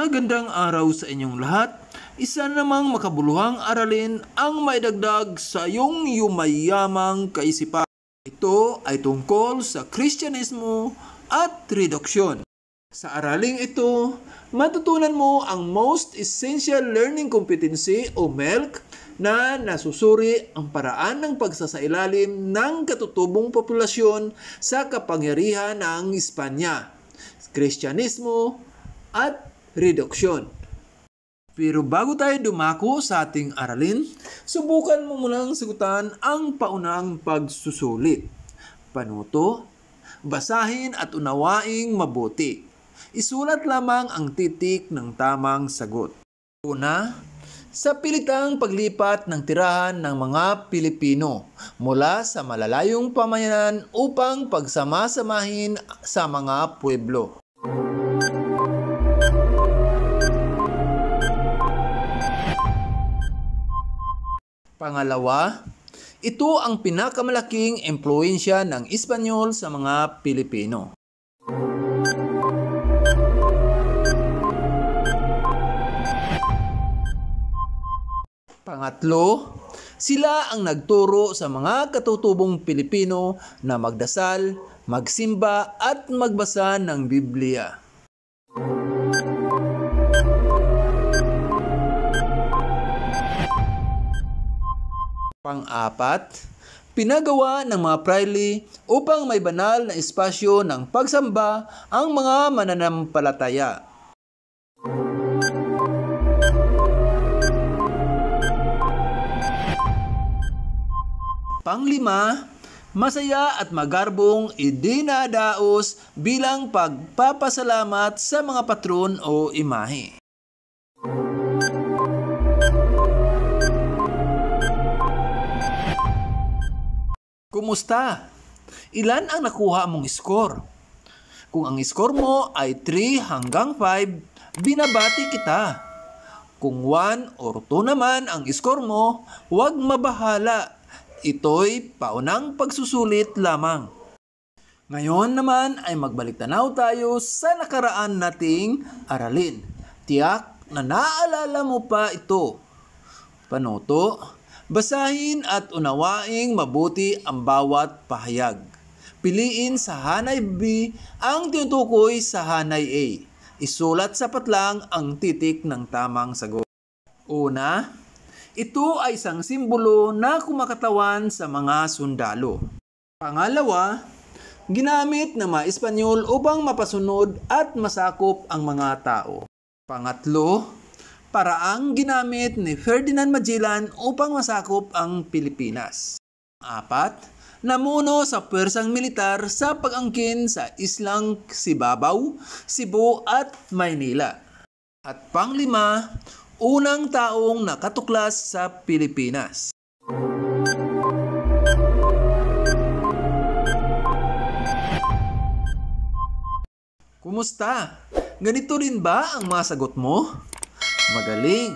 Magandang araw sa inyong lahat. Isa namang makabuluhang aralin ang maidagdag sa iyong yumayamang kaisipan. Ito ay tungkol sa Kristyanismo at reduksyon. Sa araling ito, matutunan mo ang Most Essential Learning Competency o MELC na nasusuri ang paraan ng pagsasailalim ng katutubong populasyon sa kapangyarihan ng Espanya, Kristyanismo, at reduction. Pero bago tayo dumako sa ating aralin, subukan mo munang sagutan ang paunang pagsusulit. Panuto, basahin at unawaing mabuti. Isulat lamang ang titik ng tamang sagot. Una, sa pilitang paglipat ng tirahan ng mga Pilipino mula sa malalayong pamayanan upang pagsamasamahin sa mga pueblo. Pangalawa, ito ang pinakamalaking empluensya ng Espanyol sa mga Pilipino. Pangatlo, sila ang nagturo sa mga katutubong Pilipino na magdasal, magsimba at magbasa ng Biblia. Pang-apat, pinagawa ng mga prile upang may banal na espasyo ng pagsamba ang mga mananampalataya. Panglima, masaya at magarbong idinadaos bilang pagpapasalamat sa mga patron o imahe. Kumusta? Ilan ang nakuha mong score? Kung ang score mo ay 3 hanggang 5, binabati kita. Kung 1 or 2 naman ang score mo, huwag mabahala. Ito'y paunang pagsusulit lamang. Ngayon naman ay magbalik tanaw tayo sa nakaraan nating aralin. Tiyak na naalala mo pa ito. Panoto, Basahin at unawaing mabuti ang bawat pahayag. Piliin sa hanay B ang tinutukoy sa hanay A. Isulat sa patlang ang titik ng tamang sagot. Una, ito ay isang simbolo na kumakatawan sa mga sundalo. Pangalawa, ginamit ng mga Espanyol upang mapasunod at masakop ang mga tao. Pangatlo, paraang ginamit ni Ferdinand Magellan upang masakop ang Pilipinas. Apat, namuno sa pwersang militar sa pag-angkin sa islang Sibabaw, Cebu at Maynila. At panglima, unang taong nakatuklas sa Pilipinas. Kumusta? Ganito rin ba ang masagot mo? Magaling!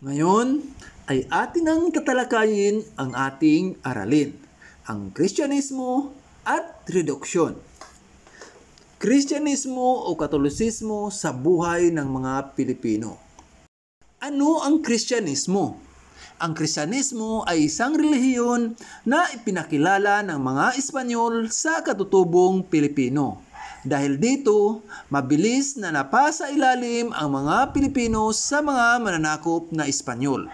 Ngayon ay atin ang tatalakayin ang ating aralin, ang Kristyanismo at reduksyon. Kristyanismo o Katolisismo sa buhay ng mga Pilipino. Ano ang Kristyanismo? Ang Kristyanismo ay isang relihiyon na ipinakilala ng mga Espanyol sa katutubong Pilipino dahil dito, mabilis na napasa ilalim ang mga Pilipino sa mga mananakop na Espanyol.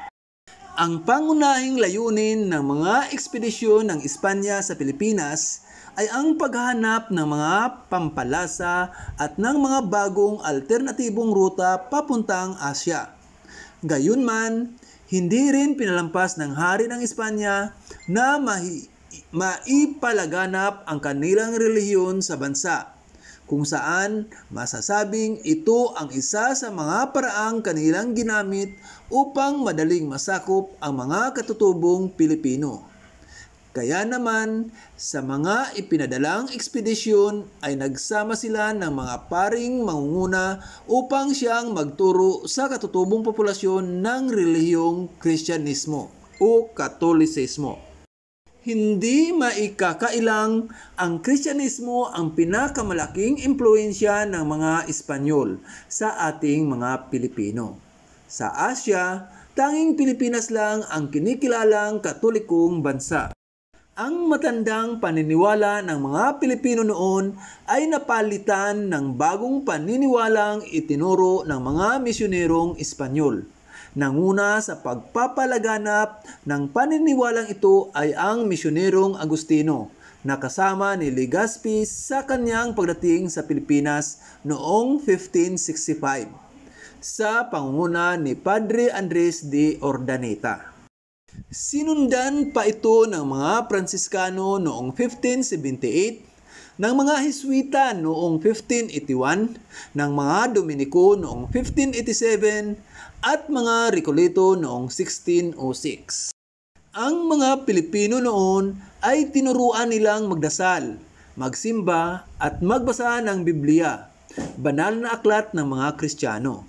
Ang pangunahing layunin ng mga ekspedisyon ng Espanya sa Pilipinas ay ang paghahanap ng mga pampalasa at ng mga bagong alternatibong ruta papuntang Asya. Gayunman, hindi rin pinalampas ng hari ng Espanya na mahi- maipalaganap ang kanilang relihiyon sa bansa kung saan masasabing ito ang isa sa mga paraang kanilang ginamit upang madaling masakop ang mga katutubong Pilipino. Kaya naman, sa mga ipinadalang ekspedisyon ay nagsama sila ng mga paring mangunguna upang siyang magturo sa katutubong populasyon ng relihiyong Kristyanismo o Katolisismo hindi maikakailang ang Kristyanismo ang pinakamalaking impluensya ng mga Espanyol sa ating mga Pilipino. Sa Asya, tanging Pilipinas lang ang kinikilalang katolikong bansa. Ang matandang paniniwala ng mga Pilipino noon ay napalitan ng bagong paniniwalang itinuro ng mga misyonerong Espanyol Nanguna sa pagpapalaganap ng paniniwalang ito ay ang misyonerong Agustino na kasama ni Legaspi sa kanyang pagdating sa Pilipinas noong 1565 sa pangunguna ni Padre Andres de Ordaneta. Sinundan pa ito ng mga Pransiskano noong 1578, ng mga Hiswita noong 1581, ng mga Dominiko noong 1587, at mga Recolito noong 1606. Ang mga Pilipino noon ay tinuruan nilang magdasal, magsimba at magbasa ng Biblia, banal na aklat ng mga Kristiyano.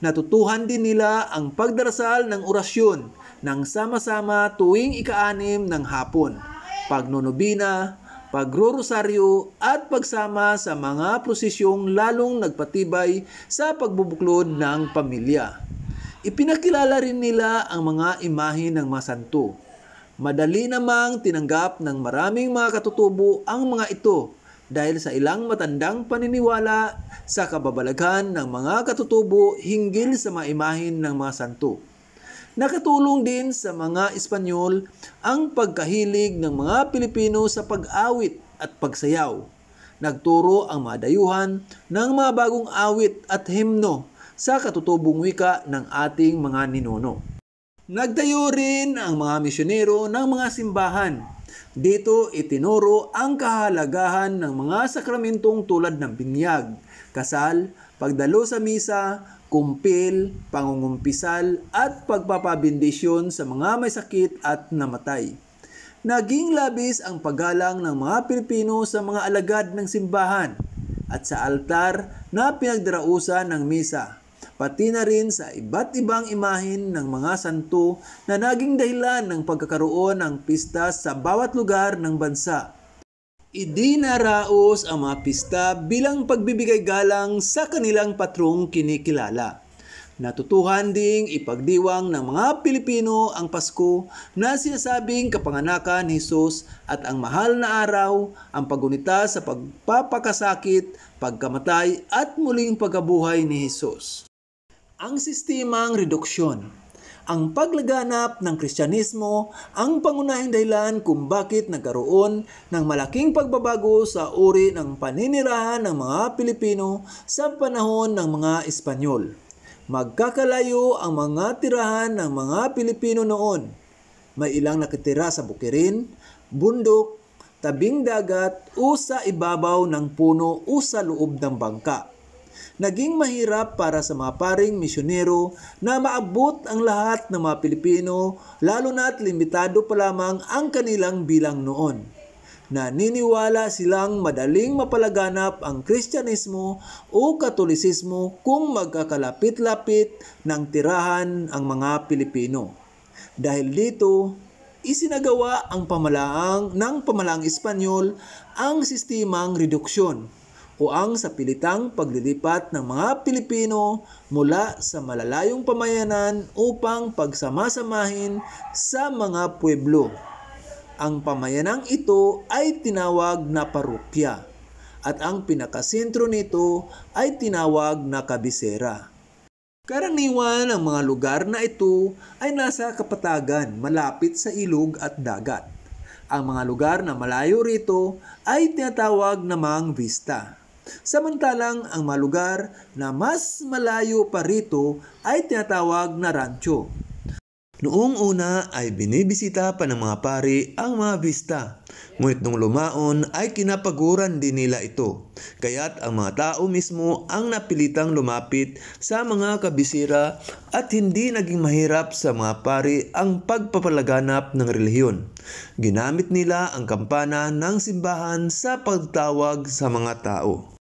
Natutuhan din nila ang pagdarasal ng orasyon ng sama-sama tuwing ikaanim ng hapon, pagnonobina, pagrorosaryo at pagsama sa mga prosesyong lalong nagpatibay sa pagbubuklod ng pamilya. Ipinakilala rin nila ang mga imahe ng mga santo. Madali namang tinanggap ng maraming mga katutubo ang mga ito dahil sa ilang matandang paniniwala sa kababalaghan ng mga katutubo hinggil sa mga imahin ng mga santo. Nakatulong din sa mga Espanyol ang pagkahilig ng mga Pilipino sa pag-awit at pagsayaw. Nagturo ang mga dayuhan ng mga bagong awit at himno sa katutubong wika ng ating mga ninuno. Nagtayo rin ang mga misyonero ng mga simbahan. Dito itinuro ang kahalagahan ng mga sakramentong tulad ng binyag, kasal, pagdalo sa misa, kumpil, pangungumpisal at pagpapabindisyon sa mga may sakit at namatay. Naging labis ang paggalang ng mga Pilipino sa mga alagad ng simbahan at sa altar na pinagdarausan ng misa pati na rin sa iba't ibang imahin ng mga santo na naging dahilan ng pagkakaroon ng pista sa bawat lugar ng bansa. Idinaraos ang mga pista bilang pagbibigay galang sa kanilang patrong kinikilala. Natutuhan ding ipagdiwang ng mga Pilipino ang Pasko na sinasabing kapanganakan ni Jesus at ang mahal na araw, ang pagunita sa pagpapakasakit, pagkamatay at muling pagkabuhay ni Jesus ang sistemang reduksyon. Ang paglaganap ng Kristyanismo ang pangunahing dahilan kung bakit nagkaroon ng malaking pagbabago sa uri ng paninirahan ng mga Pilipino sa panahon ng mga Espanyol. Magkakalayo ang mga tirahan ng mga Pilipino noon. May ilang nakatira sa bukirin, bundok, tabing dagat o sa ibabaw ng puno o sa loob ng bangka naging mahirap para sa mga paring misyonero na maabot ang lahat ng mga Pilipino lalo na't limitado pa lamang ang kanilang bilang noon. Naniniwala silang madaling mapalaganap ang Kristyanismo o Katolisismo kung magkakalapit-lapit ng tirahan ang mga Pilipino. Dahil dito, isinagawa ang pamalaang ng pamalaang Espanyol ang sistemang reduksyon o ang sa pilitang paglilipat ng mga Pilipino mula sa malalayong pamayanan upang pagsamasamahin sa mga pueblo. Ang pamayanang ito ay tinawag na parupya at ang pinakasentro nito ay tinawag na kabisera. Karaniwan ang mga lugar na ito ay nasa kapatagan malapit sa ilog at dagat. Ang mga lugar na malayo rito ay tinatawag namang vista. Samantalang ang mga lugar na mas malayo pa rito ay tinatawag na rancho. Noong una ay binibisita pa ng mga pari ang mga vista. Ngunit nung lumaon ay kinapaguran din nila ito. Kaya't ang mga tao mismo ang napilitang lumapit sa mga kabisira at hindi naging mahirap sa mga pari ang pagpapalaganap ng relihiyon. Ginamit nila ang kampana ng simbahan sa pagtawag sa mga tao.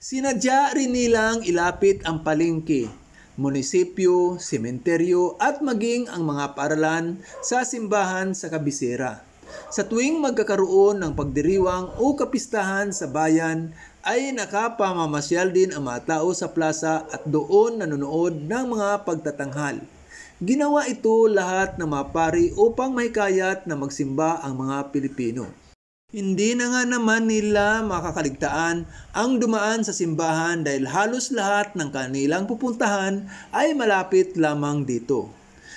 Sinadya rin nilang ilapit ang palengke, munisipyo, sementeryo at maging ang mga paralan sa simbahan sa kabisera. Sa tuwing magkakaroon ng pagdiriwang o kapistahan sa bayan, ay nakapamamasyal din ang mga tao sa plaza at doon nanonood ng mga pagtatanghal. Ginawa ito lahat ng mga pari upang mahikayat na magsimba ang mga Pilipino. Hindi na nga naman nila makakaligtaan ang dumaan sa simbahan dahil halos lahat ng kanilang pupuntahan ay malapit lamang dito.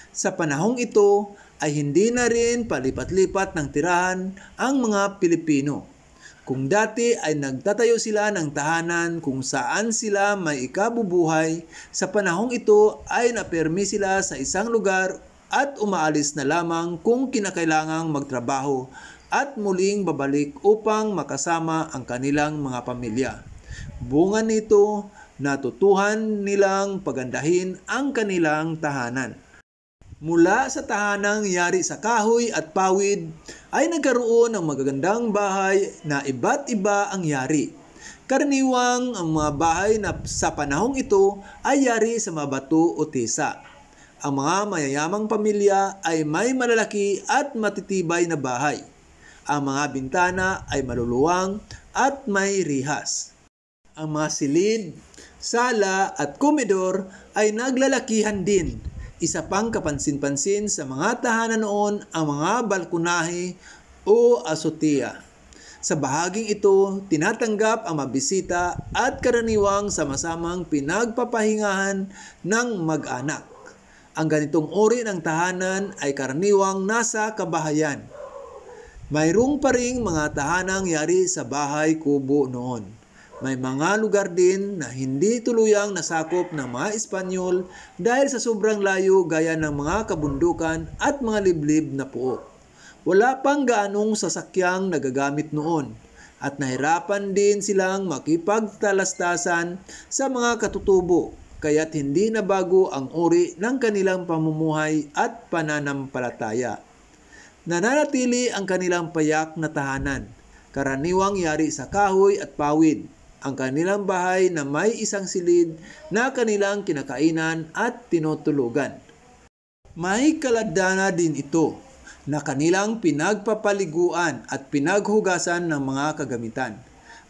Sa panahong ito ay hindi na rin palipat-lipat ng tirahan ang mga Pilipino. Kung dati ay nagtatayo sila ng tahanan kung saan sila may ikabubuhay, sa panahong ito ay napermi sila sa isang lugar at umaalis na lamang kung kinakailangang magtrabaho at muling babalik upang makasama ang kanilang mga pamilya. Bunga nito, natutuhan nilang pagandahin ang kanilang tahanan. Mula sa tahanang yari sa kahoy at pawid ay nagkaroon ng magagandang bahay na iba't iba ang yari. Karaniwang ang mga bahay na sa panahong ito ay yari sa mabato o tisa. Ang mga mayayamang pamilya ay may malalaki at matitibay na bahay. Ang mga bintana ay maluluwang at may rihas. Ang mga silid, sala at komedor ay naglalakihan din. Isa pang kapansin-pansin sa mga tahanan noon ang mga balkonahe o asotia. Sa bahaging ito, tinatanggap ang mabisita at karaniwang samasamang pinagpapahingahan ng mag-anak. Ang ganitong uri ng tahanan ay karaniwang nasa kabahayan. Mayroong pa ring mga tahanang yari sa bahay kubo noon. May mga lugar din na hindi tuluyang nasakop ng mga Espanyol dahil sa sobrang layo gaya ng mga kabundukan at mga liblib na puok. Wala pang gaanong sasakyang nagagamit noon at nahirapan din silang makipagtalastasan sa mga katutubo kaya't hindi na bago ang uri ng kanilang pamumuhay at pananampalataya nananatili ang kanilang payak na tahanan. Karaniwang yari sa kahoy at pawid, ang kanilang bahay na may isang silid na kanilang kinakainan at tinutulugan. May kaladana din ito na kanilang pinagpapaliguan at pinaghugasan ng mga kagamitan.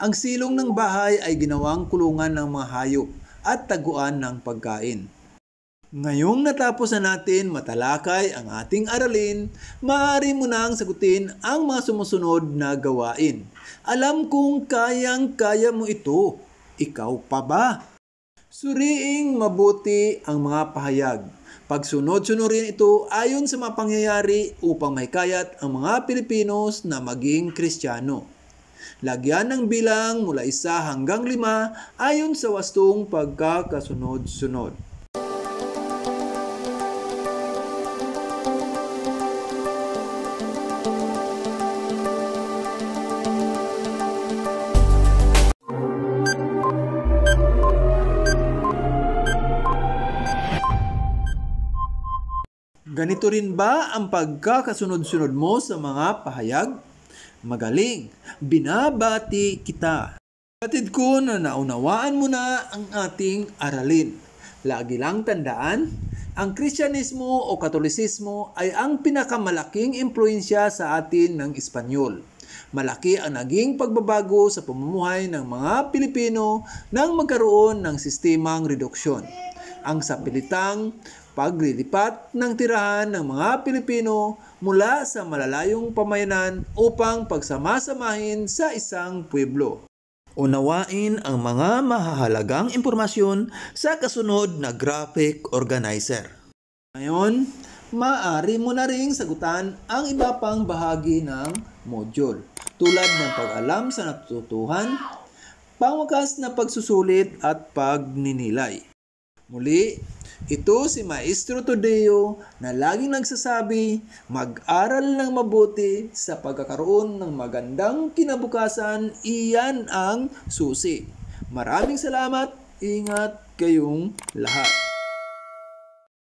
Ang silong ng bahay ay ginawang kulungan ng mga hayop at taguan ng pagkain. Ngayong natapos na natin matalakay ang ating aralin, maaari mo nang sagutin ang mga sumusunod na gawain. Alam kong kayang-kaya mo ito. Ikaw pa ba? Suriing mabuti ang mga pahayag. Pagsunod-sunurin ito ayon sa mga pangyayari upang mahikayat ang mga Pilipinos na maging Kristiyano. Lagyan ng bilang mula isa hanggang lima ayon sa wastong pagkakasunod-sunod. Ganito rin ba ang pagkakasunod-sunod mo sa mga pahayag? Magaling! Binabati kita! Batid ko na naunawaan mo na ang ating aralin. Lagi lang tandaan, ang Kristyanismo o Katolisismo ay ang pinakamalaking impluensya sa atin ng Espanyol. Malaki ang naging pagbabago sa pamumuhay ng mga Pilipino nang magkaroon ng sistemang reduksyon. Ang sapilitang paglilipat ng tirahan ng mga Pilipino mula sa malalayong pamayanan upang pagsamasamahin sa isang pueblo. Unawain ang mga mahahalagang impormasyon sa kasunod na graphic organizer. Ngayon, maaari mo na ring sagutan ang iba pang bahagi ng module tulad ng pag-alam sa natutuhan, pangwakas na pagsusulit at pagninilay. Muli, ito si Maestro Tadeo na laging nagsasabi, mag-aral ng mabuti sa pagkakaroon ng magandang kinabukasan, iyan ang susi. Maraming salamat, ingat kayong lahat.